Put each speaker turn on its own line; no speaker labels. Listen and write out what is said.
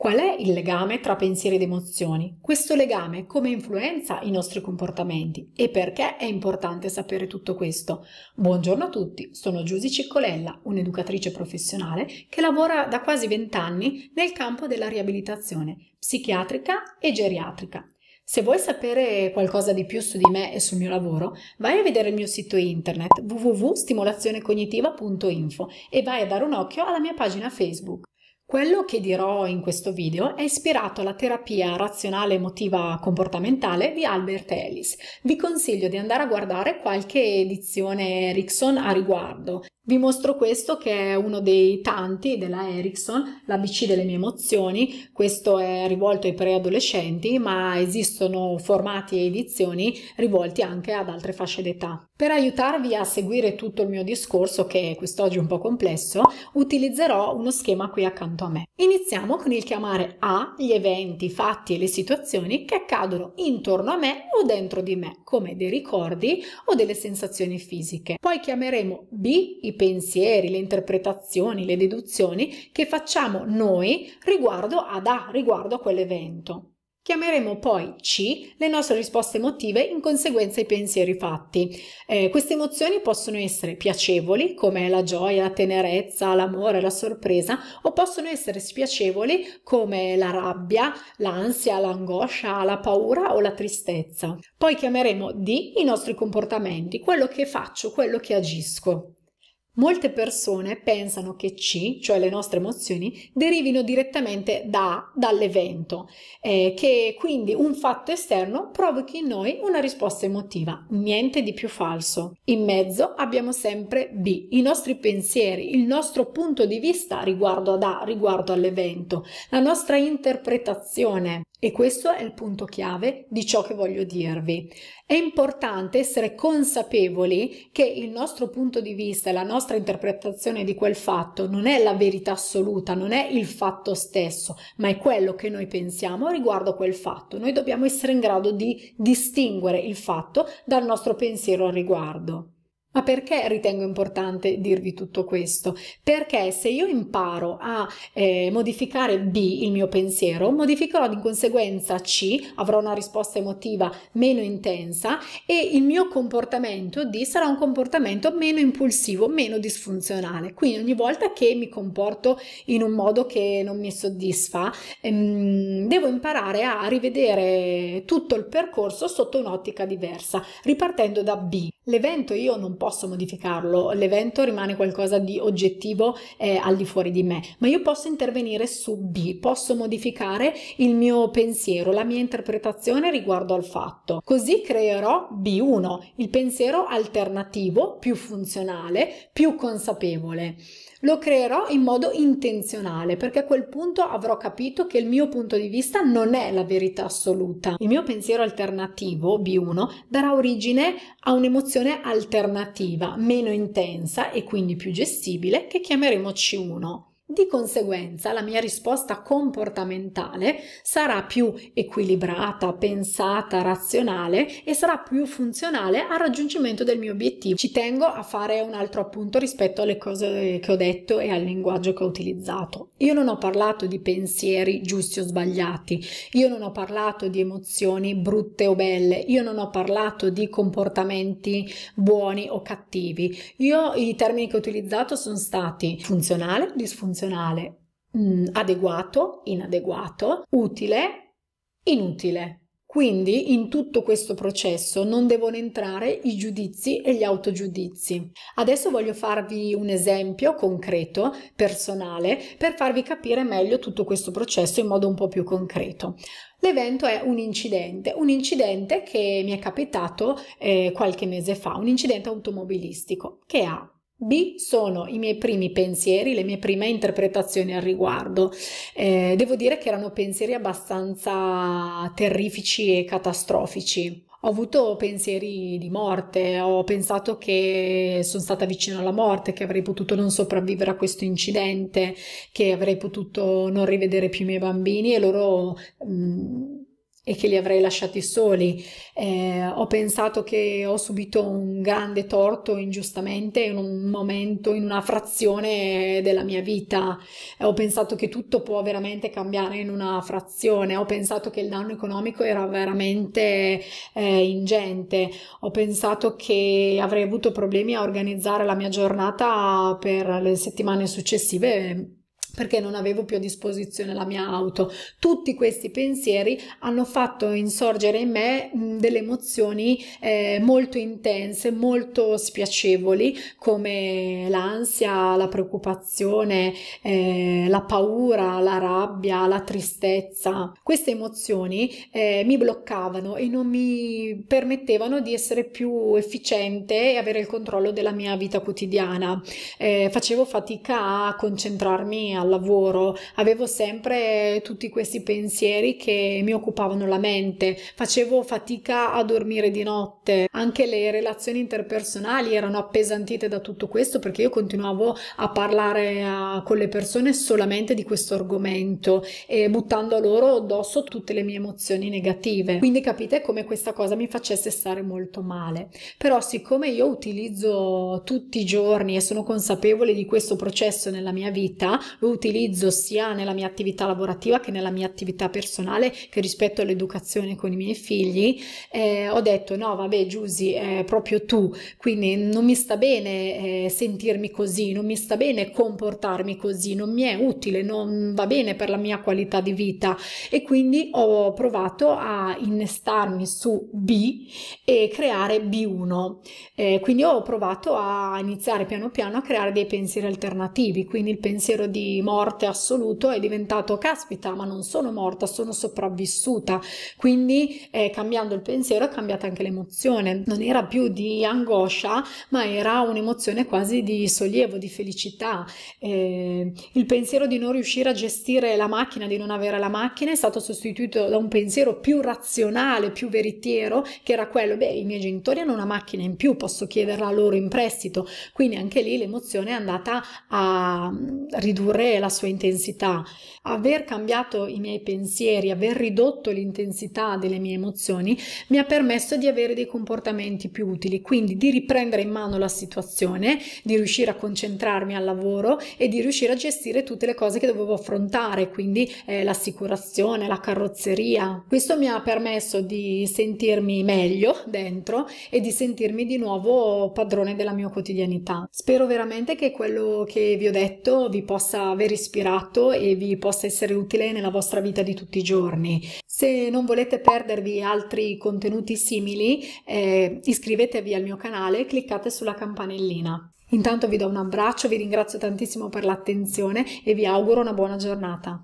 Qual è il legame tra pensieri ed emozioni? Questo legame come influenza i nostri comportamenti e perché è importante sapere tutto questo? Buongiorno a tutti, sono Giusy Ciccolella, un'educatrice professionale che lavora da quasi vent'anni nel campo della riabilitazione psichiatrica e geriatrica. Se vuoi sapere qualcosa di più su di me e sul mio lavoro, vai a vedere il mio sito internet www.stimolazionecognitiva.info e vai a dare un occhio alla mia pagina Facebook. Quello che dirò in questo video è ispirato alla terapia razionale emotiva comportamentale di Albert Ellis. Vi consiglio di andare a guardare qualche edizione Erickson a riguardo vi mostro questo che è uno dei tanti della Ericsson, l'ABC delle mie emozioni, questo è rivolto ai preadolescenti ma esistono formati e edizioni rivolti anche ad altre fasce d'età. Per aiutarvi a seguire tutto il mio discorso, che quest'oggi è un po' complesso, utilizzerò uno schema qui accanto a me. Iniziamo con il chiamare A gli eventi, i fatti e le situazioni che accadono intorno a me o dentro di me, come dei ricordi o delle sensazioni fisiche. Poi chiameremo B i pensieri, le interpretazioni, le deduzioni che facciamo noi riguardo ad A, riguardo a quell'evento. Chiameremo poi C le nostre risposte emotive in conseguenza ai pensieri fatti. Eh, queste emozioni possono essere piacevoli, come la gioia, la tenerezza, l'amore, la sorpresa, o possono essere spiacevoli, come la rabbia, l'ansia, l'angoscia, la paura o la tristezza. Poi chiameremo D i nostri comportamenti, quello che faccio, quello che agisco. Molte persone pensano che C, cioè le nostre emozioni, derivino direttamente da, dall'evento, eh, che quindi un fatto esterno provochi in noi una risposta emotiva. Niente di più falso. In mezzo abbiamo sempre B, i nostri pensieri, il nostro punto di vista riguardo ad A, riguardo all'evento, la nostra interpretazione. E questo è il punto chiave di ciò che voglio dirvi. È importante essere consapevoli che il nostro punto di vista e la nostra nostra interpretazione di quel fatto non è la verità assoluta, non è il fatto stesso, ma è quello che noi pensiamo riguardo a quel fatto. Noi dobbiamo essere in grado di distinguere il fatto dal nostro pensiero al riguardo. Ma perché ritengo importante dirvi tutto questo? Perché se io imparo a eh, modificare B, il mio pensiero, modificherò di conseguenza C, avrò una risposta emotiva meno intensa e il mio comportamento D sarà un comportamento meno impulsivo, meno disfunzionale. Quindi ogni volta che mi comporto in un modo che non mi soddisfa, ehm, devo imparare a rivedere tutto il percorso sotto un'ottica diversa, ripartendo da B. L'evento io non posso posso modificarlo, l'evento rimane qualcosa di oggettivo eh, al di fuori di me, ma io posso intervenire su B, posso modificare il mio pensiero, la mia interpretazione riguardo al fatto. Così creerò B1, il pensiero alternativo, più funzionale, più consapevole. Lo creerò in modo intenzionale perché a quel punto avrò capito che il mio punto di vista non è la verità assoluta. Il mio pensiero alternativo, B1, darà origine a un'emozione alternativa, meno intensa e quindi più gestibile, che chiameremo C1. Di conseguenza la mia risposta comportamentale sarà più equilibrata, pensata, razionale e sarà più funzionale al raggiungimento del mio obiettivo. Ci tengo a fare un altro appunto rispetto alle cose che ho detto e al linguaggio che ho utilizzato. Io non ho parlato di pensieri giusti o sbagliati, io non ho parlato di emozioni brutte o belle, io non ho parlato di comportamenti buoni o cattivi. Io i termini che ho utilizzato sono stati funzionale, disfunzionale, funzionale mh, mm, adeguato, inadeguato, utile, inutile. Quindi in tutto questo processo non devono entrare i giudizi e gli autogiudizi. Adesso voglio farvi un esempio concreto, personale, per farvi capire meglio tutto questo processo in modo un po' più concreto. L'evento è un incidente, un incidente che mi è capitato eh, qualche mese fa, un incidente automobilistico che ha B sono i miei primi pensieri, le mie prime interpretazioni al riguardo. Eh, devo dire che erano pensieri abbastanza terrifici e catastrofici. Ho avuto pensieri di morte, ho pensato che sono stata vicino alla morte, che avrei potuto non sopravvivere a questo incidente, che avrei potuto non rivedere più i miei bambini e loro... Mh, mm, e che li avrei lasciati soli. Eh, ho pensato che ho subito un grande torto ingiustamente in un momento, in una frazione della mia vita. Eh, ho pensato che tutto può veramente cambiare in una frazione. Ho pensato che il danno economico era veramente eh, ingente. Ho pensato che avrei avuto problemi a organizzare la mia giornata per le settimane successive perché non avevo più a disposizione la mia auto. Tutti questi pensieri hanno fatto insorgere in me delle emozioni eh, molto intense, molto spiacevoli, come l'ansia, la preoccupazione, eh, la paura, la rabbia, la tristezza. Queste emozioni eh, mi bloccavano e non mi permettevano di essere più efficiente e avere il controllo della mia vita quotidiana. Eh, facevo fatica a concentrarmi alla lavoro, avevo sempre tutti questi pensieri che mi occupavano la mente, facevo fatica a dormire di notte, anche le relazioni interpersonali erano appesantite da tutto questo perché io continuavo a parlare a, con le persone solamente di questo argomento e buttando a loro addosso tutte le mie emozioni negative. Quindi capite come questa cosa mi facesse stare molto male. Però siccome io utilizzo tutti i giorni e sono consapevole di questo processo nella mia vita, lo lo utilizzo sia nella mia attività lavorativa che nella mia attività personale, che rispetto all'educazione con i miei figli, eh, ho detto no, vabbè Giusy, eh, proprio tu, quindi non mi sta bene eh, sentirmi così, non mi sta bene comportarmi così, non mi è utile, non va bene per la mia qualità di vita e quindi ho provato a innestarmi su B e creare B1. Eh, quindi ho provato a iniziare piano piano a creare dei pensieri alternativi, quindi il pensiero di morte assoluto è diventato caspita ma non sono morta sono sopravvissuta quindi eh, cambiando il pensiero è cambiata anche l'emozione non era più di angoscia ma era un'emozione quasi di sollievo di felicità eh, il pensiero di non riuscire a gestire la macchina di non avere la macchina è stato sostituito da un pensiero più razionale più veritiero che era quello beh i miei genitori hanno una macchina in più posso chiederla loro in prestito quindi anche lì l'emozione è andata a mm, ridurre è la sua intensità. Aver cambiato i miei pensieri, aver ridotto l'intensità delle mie emozioni mi ha permesso di avere dei comportamenti più utili, quindi di riprendere in mano la situazione, di riuscire a concentrarmi al lavoro e di riuscire a gestire tutte le cose che dovevo affrontare, quindi eh, l'assicurazione, la carrozzeria. Questo mi ha permesso di sentirmi meglio dentro e di sentirmi di nuovo padrone della mia quotidianità. Spero veramente che quello che vi ho detto vi possa aver ispirato e vi possa essere utile nella vostra vita di tutti i giorni. Se non volete perdervi altri contenuti simili, eh, iscrivetevi al mio canale e cliccate sulla campanellina. Intanto vi do un abbraccio, vi ringrazio tantissimo per l'attenzione e vi auguro una buona giornata.